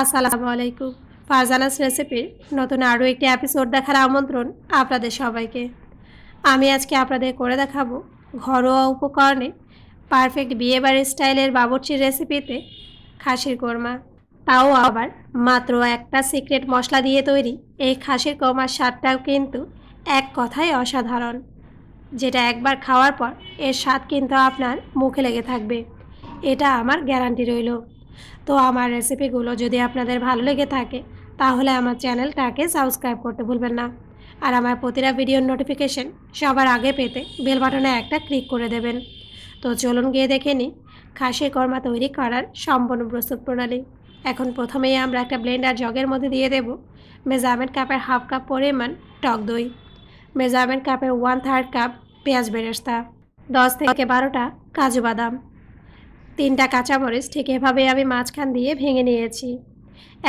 আসসালামু আলাইকুম ফারজানাস রেসিপির নতুন আরও একটি এপিসোড দেখার আমন্ত্রণ আপনাদের সবাইকে আমি আজকে আপনাদের করে দেখাবো ঘরোয়া উপকরণে পারফেক্ট বিয়েবাড়ির স্টাইলের বাবরচির রেসিপিতে খাসির কোরমা তাও আবার মাত্র একটা সিক্রেট মশলা দিয়ে তৈরি এই খাসির কোরমার স্বাদটাও কিন্তু এক কথাই অসাধারণ যেটা একবার খাওয়ার পর এর স্বাদ কিন্তু আপনার মুখে লেগে থাকবে এটা আমার গ্যারান্টি রইল তো আমার রেসিপিগুলো যদি আপনাদের ভালো লেগে থাকে তাহলে আমার চ্যানেলটাকে সাবস্ক্রাইব করতে ভুলবেন না আর আমার প্রতিটা ভিডিওর নোটিফিকেশন সবার আগে পেতে বেল বাটনে একটা ক্লিক করে দেবেন তো চলুন গিয়ে দেখে নিই খাসি কর্মা তৈরি করার সম্পূর্ণ প্রস্তুত প্রণালী এখন প্রথমেই আমরা একটা ব্লেন্ডার জগের মধ্যে দিয়ে দেব মেজারমেন্ট কাপের হাফ কাপ পরিমাণ টক দই মেজারমেন্ট কাপের ওয়ান থার্ড কাপ পেঁয়াজ বেরেস্তা দশ থেকে বারোটা কাজু বাদাম তিনটা কাঁচামরিচ ঠিক এভাবে আমি মাঝখান দিয়ে ভেঙে নিয়েছি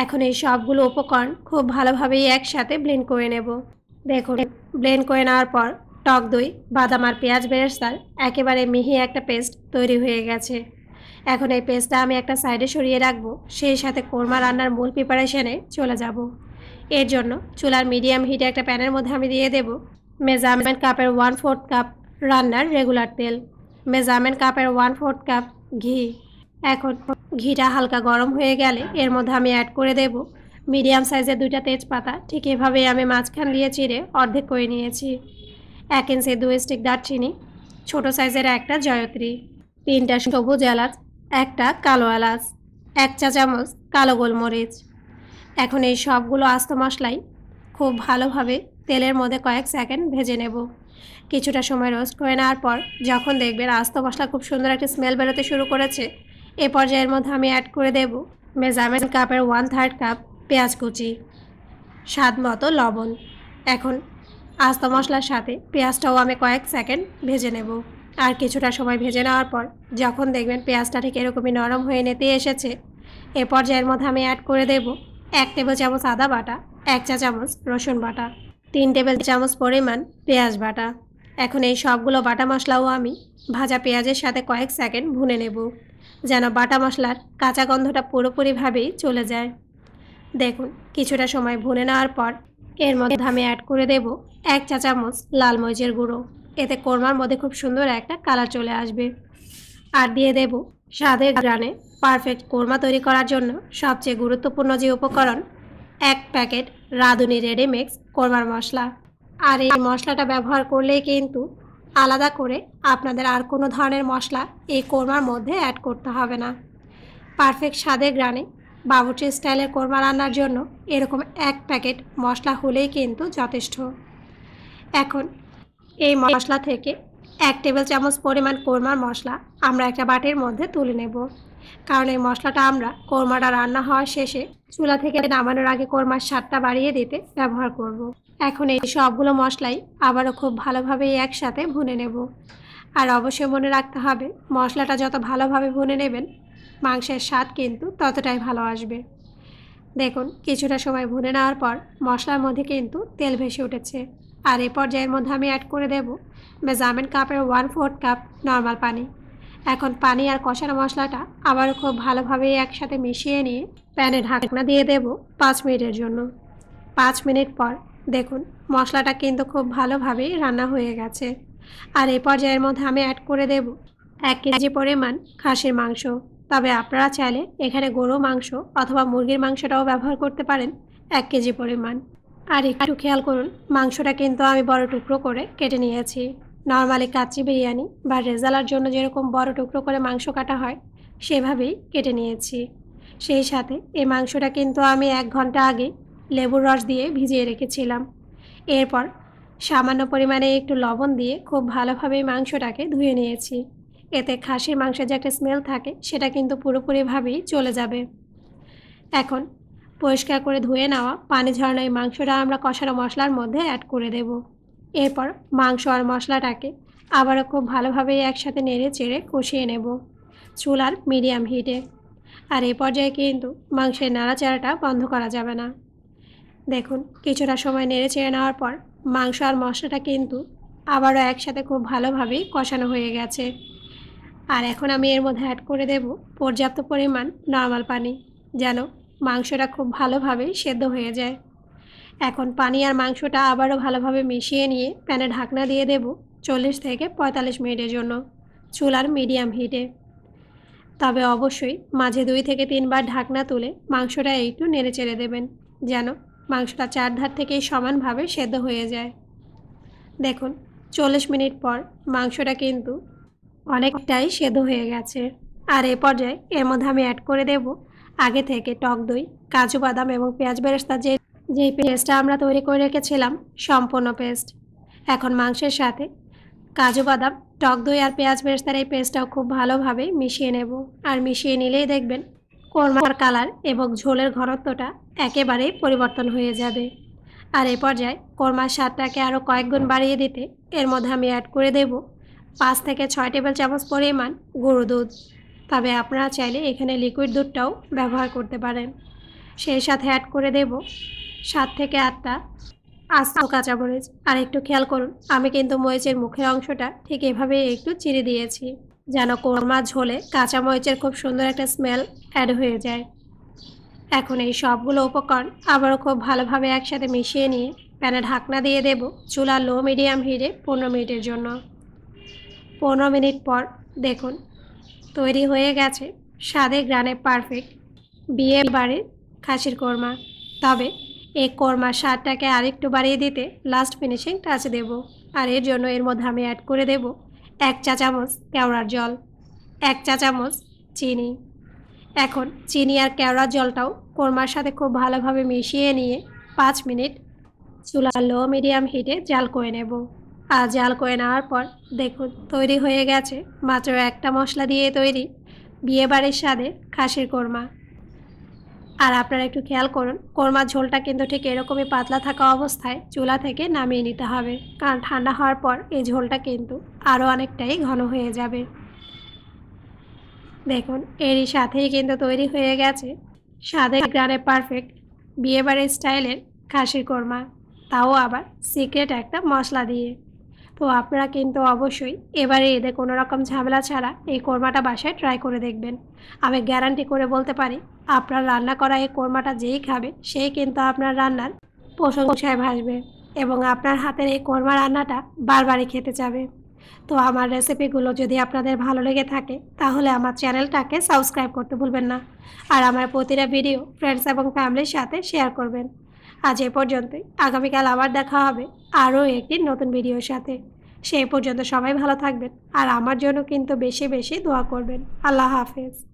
এখন এই সবগুলো উপকরণ খুব ভালোভাবেই একসাথে ব্লেন্ড করে নেব দেখুন ব্লেন্ড করে নেওয়ার পর টক দই বাদাম আর পেঁয়াজ বেরেস্তার একেবারে মিহি একটা পেস্ট তৈরি হয়ে গেছে এখন এই পেস্টটা আমি একটা সাইডে সরিয়ে রাখবো সেই সাথে কোরমা রান্নার মূল প্রিপারেশনে চলে যাব এর জন্য চুলার মিডিয়াম হিটে একটা প্যানের মধ্যে আমি দিয়ে দেব মেজারমেন্ট কাপের ওয়ান ফোর্থ কাপ রান্নার রেগুলার তেল মেজারমেন্ট কাপের ওয়ান ফোর্থ কাপ ঘি এখন ঘিটা হালকা গরম হয়ে গেলে এর মধ্যে আমি অ্যাড করে দেব মিডিয়াম সাইজের দুইটা তেজপাতা ঠিক এভাবেই আমি মাঝখান দিয়ে চিড়ে অর্ধেক করে নিয়েছি এক ইঞ্চি দুই স্টিক দারচিনি ছোট সাইজের একটা জয়ত্রী তিনটা সবুজ এলাচ একটা কালো এলাচ এক চা চামচ কালো গোলমরিচ এখন এই সবগুলো আস্ত মশলাই খুব ভালোভাবে তেলের মধ্যে কয়েক সেকেন্ড ভেজে নেব কিছুটা সময় রোস্ট করে নেওয়ার পর যখন দেখবেন আস্ত মশলা খুব সুন্দর একটা স্মেল বেরোতে শুরু করেছে এ পর্যায়ের মধ্যে আমি অ্যাড করে দেব মেজামেন কাপের ওয়ান থার্ড কাপ পেঁয়াজ কুচি স্বাদ মতো লবণ এখন আস্ত মশলার সাথে পেঁয়াজটাও আমি কয়েক সেকেন্ড ভেজে নেব আর কিছুটা সময় ভেজে নেওয়ার পর যখন দেখবেন পেঁয়াজটা ঠিক এরকমই নরম হয়ে নিতে এসেছে এ পর্যায়ের মধ্যে আমি অ্যাড করে দেব এক টেবিল চামচ আদা বাটা এক চা চামচ রসুন বাটা তিন টেবিল চামচ পরিমাণ পেঁয়াজ বাটা এখন এই সবগুলো বাটা মশলাও আমি ভাজা পেঁয়াজের সাথে কয়েক সেকেন্ড ভুনে নেব যেন বাটা মশলার কাঁচা গন্ধটা পুরোপুরিভাবেই চলে যায় দেখুন কিছুটা সময় ভুনে নেওয়ার পর এর মধ্যে আমি অ্যাড করে দেব এক চা চামচ লাল মরিচের গুঁড়ো এতে কোরমার মধ্যে খুব সুন্দর একটা কালার চলে আসবে আর দিয়ে দেব স্বাদের গ্রানে পারফেক্ট কোরমা তৈরি করার জন্য সবচেয়ে গুরুত্বপূর্ণ যে উপকরণ এক প্যাকেট রাঁধুনি রেডিমিক্স কোরমার মশলা আর এই মশলাটা ব্যবহার করলে কিন্তু আলাদা করে আপনাদের আর কোনো ধরনের মশলা এই কোরমার মধ্যে অ্যাড করতে হবে না পারফেক্ট স্বাদের গ্রানে বাবুটি স্টাইলের কোরমা রান্নার জন্য এরকম এক প্যাকেট মশলা হলেই কিন্তু যথেষ্ট এখন এই মশলা থেকে এক টেবিল চামচ পরিমাণ কোরমার মশলা আমরা একটা বাটির মধ্যে তুলে নেব কারণ এই মশলাটা আমরা কোরমাটা রান্না হওয়ার শেষে চুলা থেকে নামানোর আগে কোরমার স্বাদটা বাড়িয়ে দিতে ব্যবহার করব। এখন এই সবগুলো মশলাই আবারও খুব ভালোভাবে একসাথে ভুনে নেব আর অবশ্যই মনে রাখতে হবে মশলাটা যত ভালোভাবে ভুনে নেবেন মাংসের স্বাদ কিন্তু ততটাই ভালো আসবে দেখুন কিছুটা সময় ভুনে নেওয়ার পর মশলার মধ্যে কিন্তু তেল ভেসে উঠেছে আর এ পর্যায়ের মধ্যে আমি অ্যাড করে দেব মেজারমেন্ট কাপের ওয়ান ফোর্থ কাপ নর্মাল পানি এখন পানি আর কষার মশলাটা আবার খুব ভালোভাবে একসাথে মিশিয়ে নিয়ে প্যানে ঢাকনা দিয়ে দেব পাঁচ মিনিটের জন্য পাঁচ মিনিট পর দেখুন মশলাটা কিন্তু খুব ভালোভাবে রান্না হয়ে গেছে আর এ পর্যায়ের মধ্যে আমি অ্যাড করে দেব এক কেজি পরিমাণ খাসির মাংস তবে আপনারা চাইলে এখানে গরু মাংস অথবা মুরগির মাংসটাও ব্যবহার করতে পারেন এক কেজি পরিমাণ আর একটু খেয়াল করুন মাংসটা কিন্তু আমি বড় টুকরো করে কেটে নিয়েছি নর্মালি কাচ্চি বিরিয়ানি বা রেজালার জন্য যেরকম বড় টুকরো করে মাংস কাটা হয় সেভাবেই কেটে নিয়েছি সেই সাথে এই মাংসটা কিন্তু আমি এক ঘন্টা আগে লেবুর রস দিয়ে ভিজিয়ে রেখেছিলাম এরপর সামান্য পরিমাণে একটু লবণ দিয়ে খুব ভালোভাবে মাংসটাকে ধুয়ে নিয়েছি এতে খাসির মাংসের যে একটা স্মেল থাকে সেটা কিন্তু পুরোপুরিভাবেই চলে যাবে এখন পরিষ্কার করে ধুয়ে নেওয়া পানি ঝরানো এই মাংসটা আমরা কষানো মশলার মধ্যে অ্যাড করে দেবো এরপর মাংস আর মশলাটাকে আবারও খুব ভালোভাবে একসাথে নেড়ে চেড়ে কষিয়ে নেব চুলার মিডিয়াম হিটে আর এ পর্যায়ে কিন্তু মাংসের নাড়াচাড়াটা বন্ধ করা যাবে না দেখুন কিছুটা সময় নেড়ে চেড়ে নেওয়ার পর মাংস আর মশলাটা কিন্তু আবারও একসাথে খুব ভালোভাবেই কষানো হয়ে গেছে আর এখন আমি এর মধ্যে অ্যাড করে দেব পর্যাপ্ত পরিমাণ নর্মাল পানি যেন মাংসটা খুব ভালোভাবেই সেদ্ধ হয়ে যায় এখন পানি আর মাংসটা আবারও ভালোভাবে মিশিয়ে নিয়ে প্যানে ঢাকনা দিয়ে দেব চল্লিশ থেকে পঁয়তাল্লিশ মিনিটের জন্য চুলার মিডিয়াম হিটে তবে অবশ্যই মাঝে দুই থেকে তিনবার ঢাকনা তুলে মাংসটা একটু নেড়ে চেড়ে দেবেন যেন মাংসটা চারধার থেকেই সমানভাবে সেদ্ধ হয়ে যায় দেখুন চল্লিশ মিনিট পর মাংসটা কিন্তু অনেকটাই সেদ্ধ হয়ে গেছে আর এ পর্যায়ে এর মধ্যে আমি অ্যাড করে দেব আগে থেকে টক দই কাজু বাদাম এবং পেঁয়াজ বেরেস্তা যে যেই পেস্টটা আমরা তৈরি করে রেখেছিলাম সম্পূর্ণ পেস্ট এখন মাংসের সাথে কাজু বাদাম টক দই আর পেঁয়াজ বেরেস্তার এই পেস্টটাও খুব ভালোভাবে মিশিয়ে নেব আর মিশিয়ে নিলেই দেখবেন কোরমার কালার এবং ঝোলের ঘনত্বটা একেবারেই পরিবর্তন হয়ে যাবে আর এ পর্যায়ে কোরমার স্বাদটাকে আরও কয়েকগুণ বাড়িয়ে দিতে এর মধ্যে আমি অ্যাড করে দেব পাঁচ থেকে ছয় টেবিল চামচ পরিমাণ গরু দুধ তবে আপনারা চাইলে এখানে লিকুইড দুধটাও ব্যবহার করতে পারেন সেই সাথে অ্যাড করে দেব সাত থেকে আটটা কাঁচা কাঁচামরিচ আর একটু খেয়াল করুন আমি কিন্তু মরিচের মুখের অংশটা ঠিক এভাবে একটু চিড়ে দিয়েছি যেন কোরমা ঝোলে মরিচের খুব সুন্দর একটা স্মেল অ্যাড হয়ে যায় এখন এই সবগুলো উপকরণ আবারও খুব ভালোভাবে একসাথে মিশিয়ে নিয়ে প্যানে ঢাকনা দিয়ে দেব চুলা লো মিডিয়াম হিটে পনেরো মিনিটের জন্য পনেরো মিনিট পর দেখুন তৈরি হয়ে গেছে স্বাদে গ্রানে পারফেক্ট বিয়ে বাড়ির খাসির কোরমা তবে এই কর্মা স্বাদটাকে আরেকটু বাড়িয়ে দিতে লাস্ট ফিনিশিং টাচ দেব আর এর জন্য এর মধ্যে আমি অ্যাড করে দেব এক চা চামচ কেওড়ার জল এক চা চামচ চিনি এখন চিনি আর কেওড়ার জলটাও কর্মার সাথে খুব ভালোভাবে মিশিয়ে নিয়ে পাঁচ মিনিট চুলা লো মিডিয়াম হিটে জাল করে নেব আর জাল করে নেওয়ার পর দেখুন তৈরি হয়ে গেছে মাত্র একটা মশলা দিয়ে তৈরি বিয়েবাড়ির স্বাদে খাসির কোরমা আর আপনারা একটু খেয়াল করুন কোরমার ঝোলটা কিন্তু ঠিক এরকমই পাতলা থাকা অবস্থায় চুলা থেকে নামিয়ে নিতে হবে কারণ ঠান্ডা হওয়ার পর এই ঝোলটা কিন্তু আরও অনেকটাই ঘন হয়ে যাবে দেখুন এরই সাথেই কিন্তু তৈরি হয়ে গেছে স্বাদে গ্রানে পারফেক্ট বিয়েবাড়ির স্টাইলের খাসির কোরমা তাও আবার সিক্রেট একটা মশলা দিয়ে তো আপনারা কিন্তু অবশ্যই এবারে এদের কোনো রকম ঝামেলা ছাড়া এই কোরমাটা বাসায় ট্রাই করে দেখবেন আমি গ্যারান্টি করে বলতে পারি আপনার রান্না করা এই কোরমাটা যেই খাবে সেই কিন্তু আপনার রান্নার প্রশংসায় ভাসবে এবং আপনার হাতের এই কোরমা রান্নাটা বারবারই খেতে যাবে তো আমার রেসিপিগুলো যদি আপনাদের ভালো লেগে থাকে তাহলে আমার চ্যানেলটাকে সাবস্ক্রাইব করতে ভুলবেন না আর আমার প্রতিটা ভিডিও ফ্রেন্ডস এবং ফ্যামিলির সাথে শেয়ার করবেন আজ এ পর্যন্তই আগামীকাল আবার দেখা হবে আরও একটি নতুন ভিডিওর সাথে সেই পর্যন্ত সবাই ভালো থাকবেন আর আমার জন্য কিন্তু বেশি বেশি দোয়া করবেন আল্লাহ হাফেজ